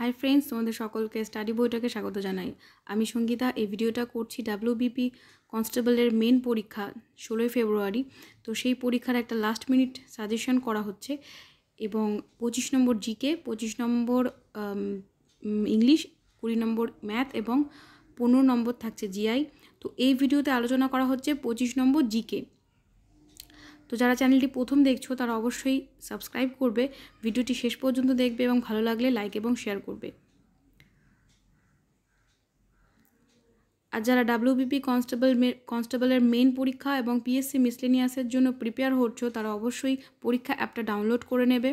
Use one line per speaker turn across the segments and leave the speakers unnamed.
hi friends তোমাদের সকলকে study বইটাকে স্বাগত জানাই আমি সঙ্গীতা এই ভিডিওটা করছি ডাব্লিউবিপি কনস্টেবলের মেন পরীক্ষা ষোলোই ফেব্রুয়ারি তো সেই পরীক্ষার একটা লাস্ট মিনিট সাজেশন করা হচ্ছে এবং পঁচিশ নম্বর জিকে পঁচিশ নম্বর ইংলিশ কুড়ি নম্বর ম্যাথ এবং পনেরো নম্বর থাকছে জিআই তো এই ভিডিওতে আলোচনা করা হচ্ছে পঁচিশ নম্বর জিকে তো যারা চ্যানেলটি প্রথম দেখছো তারা অবশ্যই সাবস্ক্রাইব করবে ভিডিওটি শেষ পর্যন্ত দেখবে এবং ভালো লাগলে লাইক এবং শেয়ার করবে আর যারা ডাব্লিউবিপি কনস্টেবল কনস্টেবলের মেন পরীক্ষা এবং পিএসসি মিসলেনিয়াসের জন্য প্রিপেয়ার হচ্ছ তারা অবশ্যই পরীক্ষা অ্যাপটা ডাউনলোড করে নেবে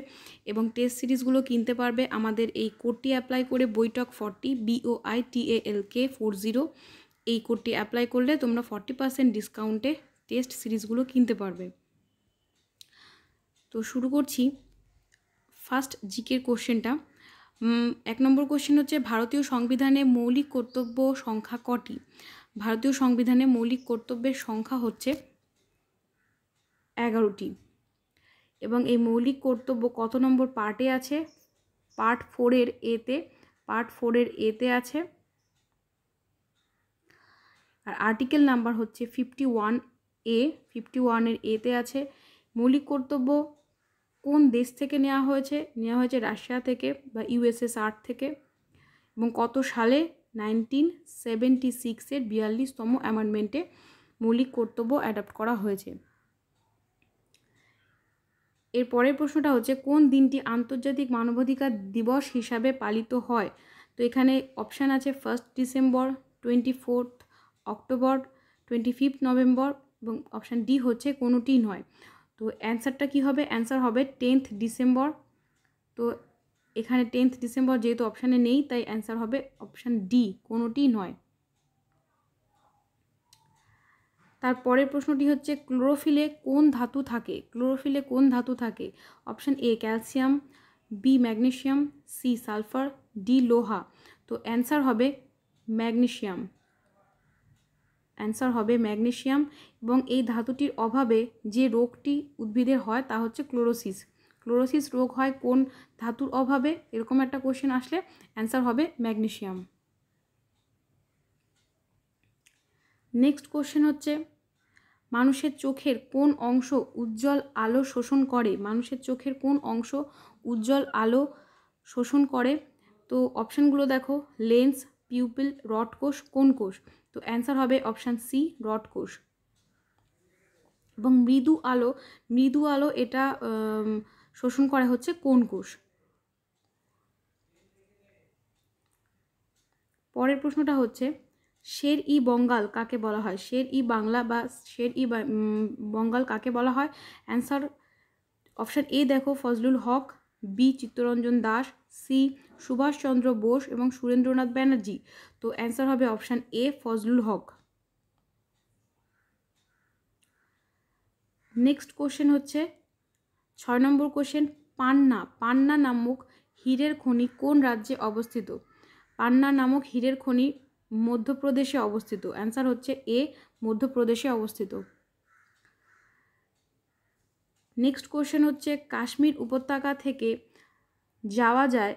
এবং টেস্ট সিরিজগুলো কিনতে পারবে আমাদের এই কোডটি অ্যাপ্লাই করে বৈটক forty BOI TAL K four zero এই কোডটি অ্যাপ্লাই করলে তোমরা ফর্টি পার্সেন্ট ডিসকাউন্টে টেস্ট সিরিজগুলো কিনতে পারবে তো শুরু করছি ফার্স্ট জিকের কোশ্চেনটা এক নম্বর কোশ্চেন হচ্ছে ভারতীয় সংবিধানে মৌলিক কর্তব্য সংখ্যা কটি ভারতীয় সংবিধানে মৌলিক কর্তব্যের সংখ্যা হচ্ছে এগারোটি এবং এই মৌলিক কর্তব্য কত নম্বর পার্টে আছে পার্ট ফোরের এতে পার্ট ফোরের এতে আছে আর আর্টিকেল নাম্বার হচ্ছে ফিফটি ওয়ান এ ফিফটি ওয়ানের এতে আছে মৌলিক কর্তব্য কোন দেশ থেকে নেওয়া হয়েছে নেওয়া হয়েছে রাশিয়া থেকে বা ইউএসএসআর থেকে এবং কত সালে নাইনটিন সেভেন্টি সিক্সের বিয়াল্লিশতম অ্যামেন্ডমেন্টে মৌলিক কর্তব্য অ্যাডাপ্ট করা হয়েছে এর পরের প্রশ্নটা হচ্ছে কোন দিনটি আন্তর্জাতিক মানবাধিকার দিবস হিসাবে পালিত হয় তো এখানে অপশান আছে first December twenty fourth October twenty fifth November এবং অপশান ডি হচ্ছে কোনোটি নয় তো অ্যান্সারটা কি হবে অ্যান্সার হবে টেন্থ ডিসেম্বর তো এখানে টেন্থ ডিসেম্বর যেহেতু অপশানে নেই তাই অ্যান্সার হবে অপশান ডি কোনোটি নয় তার পরের প্রশ্নটি হচ্ছে ক্লোরোফিলে কোন ধাতু থাকে ক্লোরোফিলে কোন ধাতু থাকে option A calcium B magnesium C sulphur D লোহা তো অ্যান্সার হবে ম্যাগনেশিয়াম অ্যান্সার হবে ম্যাগনেশিয়াম এবং এই ধাতুটির অভাবে যে রোগটি উদ্ভিদের হয় তা হচ্ছে ক্লোরোসিস ক্লোরোসিস রোগ হয় কোন ধাতুর অভাবে এরকম একটা কোশ্চেন আসলে অ্যান্সার হবে ম্যাগনেশিয়াম নেক্সট কোশ্চেন হচ্ছে মানুষের চোখের কোন অংশ উজ্জ্বল আলো শোষণ করে মানুষের চোখের কোন অংশ উজ্জ্বল আলো শোষণ করে তো অপশানগুলো দেখো লেন্স পিউপিল রড কোষ কোন কোষ তো অ্যান্সার হবে অপশান সি রড কোষ এবং মৃদু আলো মৃদু আলো এটা শোষণ করা হচ্ছে কোন কোষ পরের প্রশ্নটা হচ্ছে শের ই বঙ্গাল কাকে বলা হয় শের ই বাংলা বা শের ই বঙ্গাল কাকে বলা হয় অ্যান্সার অপশান এ দেখো ফজলুল হক বি চিত্তরঞ্জন দাস সি সুভাষচন্দ্র বোস এবং সুরেন্দ্রনাথ ব্যানার্জি তো অ্যান্সার হবে option A Fazlul Huq next question হচ্ছে ছয় নম্বর কোশ্চেন পান্না পান্না নামক হীরের খনি কোন রাজ্যে অবস্থিত পান্না নামক হীরের খনি মধ্যপ্রদেশে অবস্থিত অ্যান্সার হচ্ছে এ মধ্যপ্রদেশে অবস্থিত নেক্সট কোশ্চেন হচ্ছে কাশ্মীর উপত্যকা থেকে যাওয়া যায়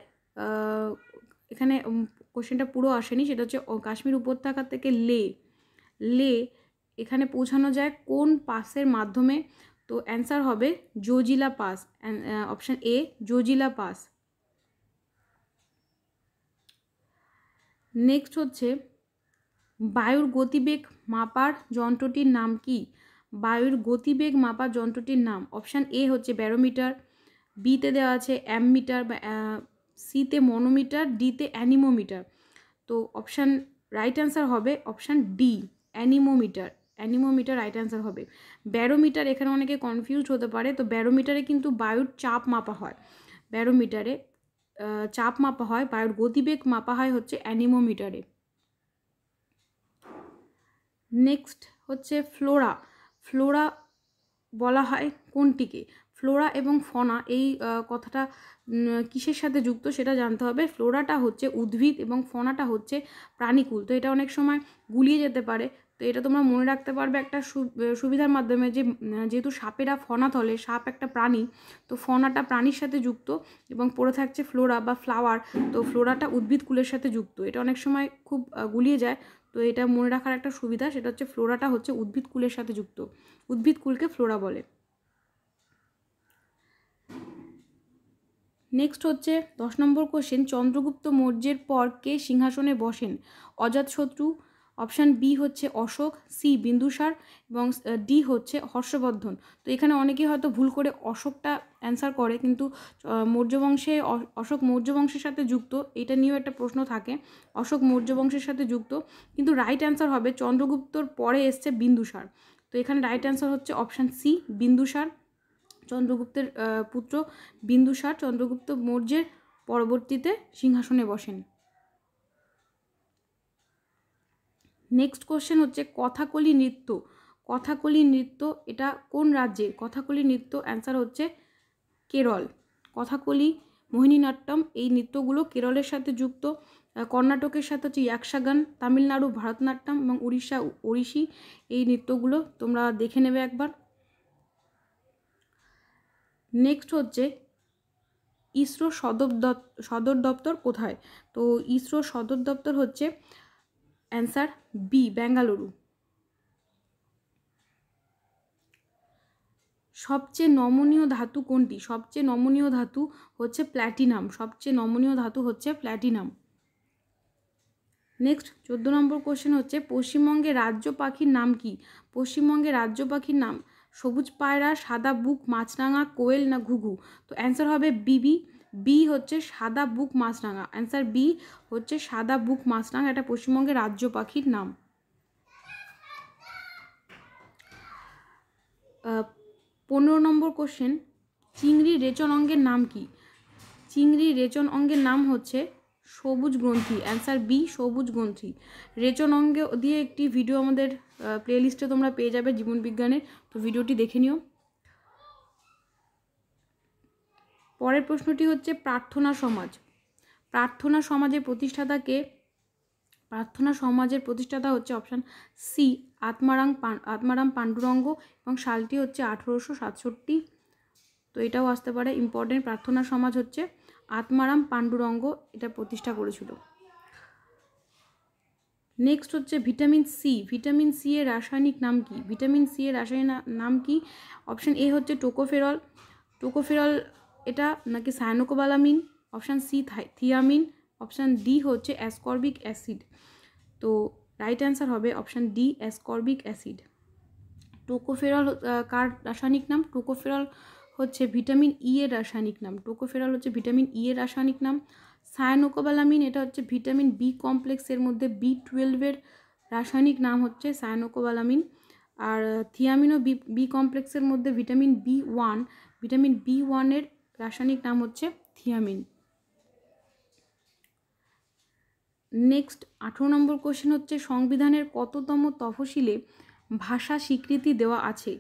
এখানে কোশ্চেনটা পুরো আসেনি সেটা হচ্ছে কাশ্মীর উপত্যকা থেকে লে লে এখানে পৌঁছানো যায় কোন পাসের মাধ্যমে তো অ্যান্সার হবে Zojila pass option A Zojila pass next হচ্ছে বায়ুর গতিবেগ মাপার যন্ত্রটির নাম কি বায়ুর গতিবেগ মাপার যন্ত্রটির নাম অপশান এ হচ্ছে ব্যারোমিটার বিতে দেওয়া আছে অ্যাম মিটার বা সিতে মনোমিটার ডিতে অ্যানিমোমিটার তো অপশান রাইট অ্যান্সার হবে option D anemometer anemometer right answer হবে ব্যারোমিটার এখানে অনেকে কনফিউজড হতে পারে তো ব্যারোমিটারে কিন্তু বায়ুর চাপ মাপা হয় ব্যারোমিটারে চাপ মাপা হয় বায়ুর গতিবেগ মাপা হয় হচ্ছে অ্যানিমোমিটারে নেক্সট হচ্ছে ফ্লোরা ফ্লোরা বলা হয় কোনটিকে ফ্লোরা এবং ফনা এই কথাটা কিসের সাথে যুক্ত সেটা জানতে হবে ফ্লোরাটা হচ্ছে উদ্ভিদ এবং ফনাটা হচ্ছে প্রাণীকুল তো এটা অনেক সময় গুলিয়ে যেতে পারে তো এটা তোমরা মনে রাখতে পারবে একটা সুবিধার মাধ্যমে যে যেহেতু সাপেরা ফনা থলে সাপ একটা প্রাণী তো ফনাটা প্রাণীর সাথে যুক্ত এবং পড়ে থাকছে ফ্লোরা বা ফ্লাওয়ার তো ফ্লোরাটা উদ্ভিদ কুলের সাথে যুক্ত এটা অনেক সময় খুব গুলিয়ে যায় তো এটা মনে রাখার একটা সুবিধা সেটা হচ্ছে ফ্লোরাটা হচ্ছে উদ্ভিদ কুলের সাথে যুক্ত উদ্ভিদ কুলকে ফ্লোরা বলে নেক্সট হচ্ছে দশ নম্বর কোশ্চেন চন্দ্রগুপ্ত মৌর্যের পর কে সিংহাসনে বসেন অজাতশত্রু অপশান বি হচ্ছে অশোক সি বিন্দুসার এবং ডি হচ্ছে হর্ষবর্ধন তো এখানে অনেকে হয়তো ভুল করে অশোকটা অ্যান্সার করে কিন্তু মৌর্যবংশে অশোক মৌর্যবংশের সাথে যুক্ত এটা নিয়েও একটা প্রশ্ন থাকে অশোক মৌর্যবংশের সাথে যুক্ত কিন্তু রাইট অ্যান্সার হবে চন্দ্রগুপ্তর পরে এসছে বিন্দুসার তো এখানে রাইট অ্যান্সার হচ্ছে অপশান সি বিন্দুসার চন্দ্রগুপ্তের পুত্র বিন্দুসার চন্দ্রগুপ্ত মৌর্যের পরবর্তীতে সিংহাসনে বসেন নেক্সট কোশ্চেন হচ্ছে কথাকলি নৃত্য কথাকলি নৃত্য এটা কোন রাজ্যে কথাকলি নৃত্য অ্যান্সার হচ্ছে কেরল কথাকলি মোহিনীনাট্যম এই নৃত্যগুলো কেরলের সাথে যুক্ত কর্ণাটকের সাথে হচ্ছে ইয়াকসাগান তামিলনাড়ু ভারতনাট্যম এবং উড়িষ্যা ওড়িশি এই নৃত্যগুলো তোমরা দেখে নেবে একবার নেক্সট হচ্ছে ইসরো সদর সদর দপ্তর কোথায় তো ইসরো সদর দপ্তর হচ্ছে অ্যান্সার বি বেঙ্গালুরু সবচেয়ে নমনীয় ধাতু কোনটি সবচেয়ে নমনীয় ধাতু হচ্ছে প্ল্যাটিনাম সবচেয়ে নমনীয় ধাতু হচ্ছে প্ল্যাটিনাম নেক্সট চোদ্দো নম্বর কোশ্চেন হচ্ছে পশ্চিমবঙ্গে রাজ্য পাখির নাম কি পশ্চিমবঙ্গে রাজ্য পাখির নাম সবুজ পায়রা সাদা বুক মাছরাঙা কোয়েল না ঘুঘু তো অ্যান্সার হবে বিবি বি হচ্ছে সাদা বুক মাছরাঙা অ্যান্সার বি হচ্ছে সাদা বুক মাছরাঙা এটা পশ্চিমবঙ্গের রাজ্য পাখির নাম পনেরো নম্বর কোশ্চেন চিংড়ি রেচন অঙ্গের নাম কি চিংড়ি রেচন অঙ্গের নাম হচ্ছে সবুজ গ্রন্থি অ্যান্সার বি সবুজ গ্রন্থি রেচন অঙ্গে দিয়ে একটি ভিডিও আমাদের প্লেলিস্টে তোমরা পেয়ে যাবে জীবনবিজ্ঞানের তো ভিডিওটি দেখে নিও পরের প্রশ্নটি হচ্ছে প্রার্থনা সমাজ প্রার্থনা সমাজের প্রতিষ্ঠাতাকে প্রার্থনা সমাজের প্রতিষ্ঠাতা হচ্ছে অপশান সি আত্মারাং আত্মারাম পাণ্ডুরঙ্গ এবং সালটি হচ্ছে আঠেরোশো সাতষট্টি তো এটাও আসতে পারে ইম্পর্টেন্ট প্রার্থনা সমাজ হচ্ছে আত্মারাম পাণ্ডুরঙ্গ এটা প্রতিষ্ঠা করেছিল নেক্সট হচ্ছে ভিটামিন সি ভিটামিন সি এর রাসায়নিক নাম কি ভিটামিন সি এর রাসায়নিক নাম কি অপশান এ হচ্ছে টোকোফেরল টোকোফেরল এটা নাকি cyanocobalamin option C thiamine option D হচ্ছে অ্যাসকর্বিক অ্যাসিড তো রাইট অ্যান্সার হবে option D ascorbic acid tocopherol কার রাসায়নিক নাম টোকোফেরল হচ্ছে ভিটামিন ই e এর রাসায়নিক নাম টোকোফেরল হচ্ছে ভিটামিন ই e এর রাসায়নিক নাম সায়ানোকোবালামিন এটা হচ্ছে ভিটামিন বি কমপ্লেক্সের মধ্যে বি টুয়েলভের রাসায়নিক নাম হচ্ছে সায়ানোকোবালামিন আর থিয়ামিনো বি বি কমপ্লেক্সের মধ্যে vitamin B one vitamin B ওয়ানের রাসায়নিক নাম হচ্ছে থিয়ামিন নেক্সট আঠেরো নম্বর কোশ্চেন হচ্ছে সংবিধানের কততম তফসিলে ভাষা স্বীকৃতি দেওয়া আছে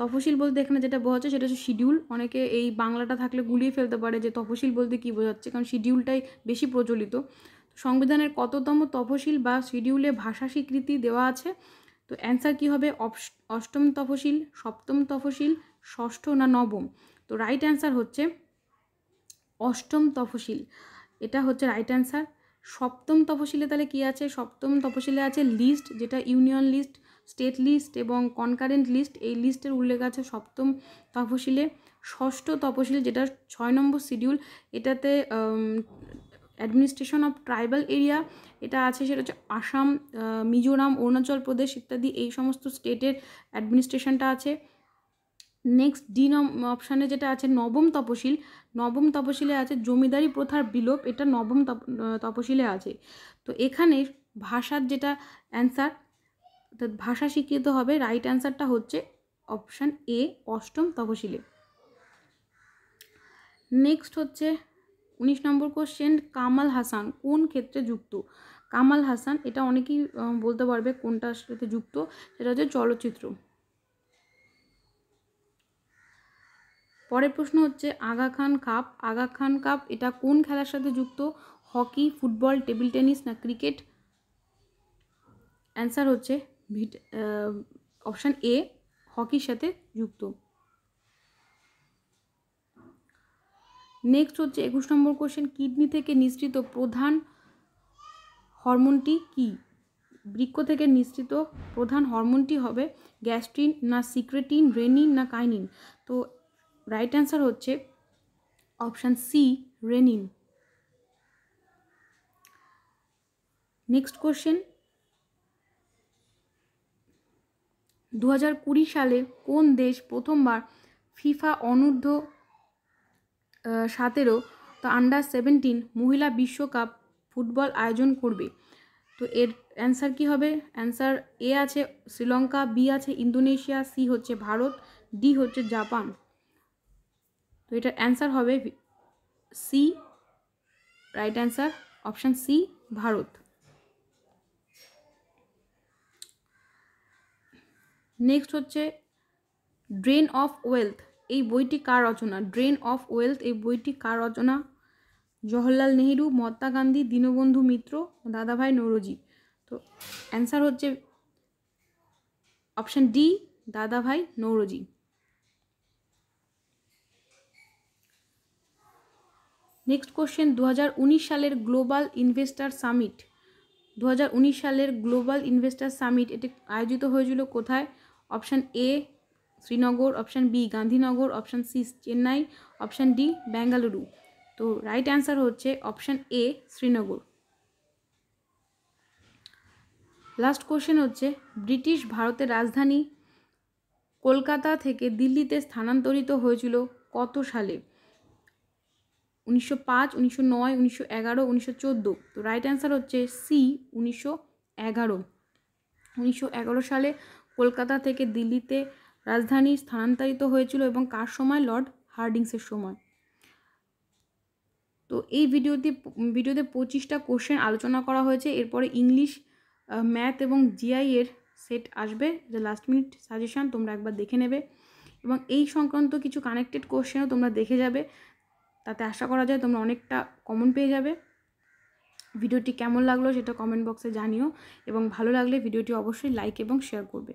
তফসিল বলতে এখানে যেটা বোঝাচ্ছে সেটা হচ্ছে শিডিউল অনেকে এই বাংলাটা থাকলে গুলিয়ে ফেলতে পারে যে তফসিল বলতে কী বোঝাচ্ছে কারণ শিডিউলটাই বেশি প্রচলিত সংবিধানের কততম তফসিল বা শিডিউলে ভাষা স্বীকৃতি দেওয়া আছে তো অ্যান্সার কী হবে অষ্টম তফসিল সপ্তম তফসিল ষষ্ঠ না নবম তো রাইট অ্যান্সার হচ্ছে অষ্টম তফসিল এটা হচ্ছে রাইট অ্যান্সার সপ্তম তফসিলে তাহলে কী আছে সপ্তম তফসিলে আছে লিস্ট যেটা ইউনিয়ন লিস্ট স্টেট লিস্ট এবং কনকারেন্ট লিস্ট এই লিস্টের উল্লেখ আছে সপ্তম তফসিলে ষষ্ঠ তপশিল যেটা ছয় নম্বর শিডিউল এটাতে অ্যাডমিনিস্ট্রেশন অফ ট্রাইবাল এরিয়া এটা আছে সেটা হচ্ছে আসাম মিজোরাম অরুণাচল প্রদেশ ইত্যাদি এই সমস্ত স্টেটের অ্যাডমিনিস্ট্রেশনটা আছে নেক্সট ডি অপশানে যেটা আছে নবম তপশিল নবম তপশিলে আছে জমিদারি প্রথার বিলোপ এটা নবম তপশিলে আছে তো এখানে ভাষার যেটা অ্যান্সার অর্থাৎ ভাষা স্বীকৃত হবে রাইট অ্যান্সারটা হচ্ছে অপশান এ অষ্টম তফসিলে নেক্সট হচ্ছে উনিশ নম্বর কোশ্চেন কামাল হাসান কোন ক্ষেত্রে যুক্ত কামাল হাসান এটা অনেকেই বলতে পারবে কোনটার সাথে যুক্ত সেটা হচ্ছে চলচ্চিত্র পরের প্রশ্ন হচ্ছে আগা খান কাপ আগা খান কাপ এটা কোন খেলার সাথে যুক্ত হকি ফুটবল টেবিল টেনিস না ক্রিকেট অ্যান্সার হচ্ছে ভিট অপশান এ হকির সাথে যুক্ত নেক্সট হচ্ছে একুশ নম্বর কোশ্চেন কিডনি থেকে নিঃসৃত প্রধান হরমোনটি কি বৃক্ষ থেকে নিঃসৃত প্রধান হরমোনটি হবে গ্যাস্ট্রিন না সিক্রেটিন রেনিন না কাইনিন তো রাইট অ্যান্সার হচ্ছে option C renin next question দু সালে কোন দেশ প্রথমবার ফিফা অনূর্ধ্ব সতেরো তো আন্ডার সেভেন্টিন মহিলা বিশ্বকাপ ফুটবল আয়োজন করবে তো এর অ্যান্সার কি হবে অ্যান্সার এ আছে শ্রীলঙ্কা বি আছে ইন্দোনেশিয়া সি হচ্ছে ভারত ডি হচ্ছে জাপান তো এটার অ্যান্সার হবে C right answer option C Bharat next হচ্ছে ড্রেন অফ ওয়েলথ এই বইটি কার রচনা ড্রেন অফ ওয়েলথ এই বইটি কার রচনা জওহরলাল নেহেরু মহাত্মা গান্ধী দীনবন্ধু মিত্র দাদাভাই নৌরজি তো অ্যান্সার হচ্ছে অপশান ডি দাদাভাই নৌরজি নেক্সট কোশ্চেন দু সালের গ্লোবাল ইনভেস্টার সামিট দু সালের গ্লোবাল ইনভেস্টার সামিট এটি আয়োজিত হয়েছিল কোথায় option A Srinagar option B Gandhinagar option C Chennai option D Bengaluru তো রাইট অ্যান্সার হচ্ছে option A Srinagar last question হচ্ছে ব্রিটিশ ভারতের রাজধানী কলকাতা থেকে দিল্লিতে স্থানান্তরিত হয়েছিল কত সালে উনিশশো পাঁচ উনিশশো নয় উনিশশো এগারো উনিশশো চোদ্দো তো রাইট অ্যান্সার হচ্ছে সি উনিশশো এগারো উনিশশো এগারো সালে কলকাতা থেকে দিল্লিতে রাজধানী স্থানান্তরিত হয়েছিল এবং কার সময় লর্ড হার্ডিংসের সময় তো এই ভিডিওতে ভিডিওতে পঁচিশটা কোশ্চেন আলোচনা করা হয়েছে এরপরে ইংলিশ ম্যাথ এবং জিআই এর সেট আসবে যে লাস্ট মিনিট সাজেশান তোমরা একবার দেখে নেবে এবং এই সংক্রান্ত কিছু কানেক্টেড কোশ্চেনও তোমরা দেখে যাবে তাতে আশা করা যায় তোমরা অনেকটা কমন পেয়ে যাবে ভিডিওটি কেমন লাগলো সেটা কমেন্ট বক্সে জানিও এবং ভালো লাগলে ভিডিওটি অবশ্যই লাইক এবং শেয়ার করবে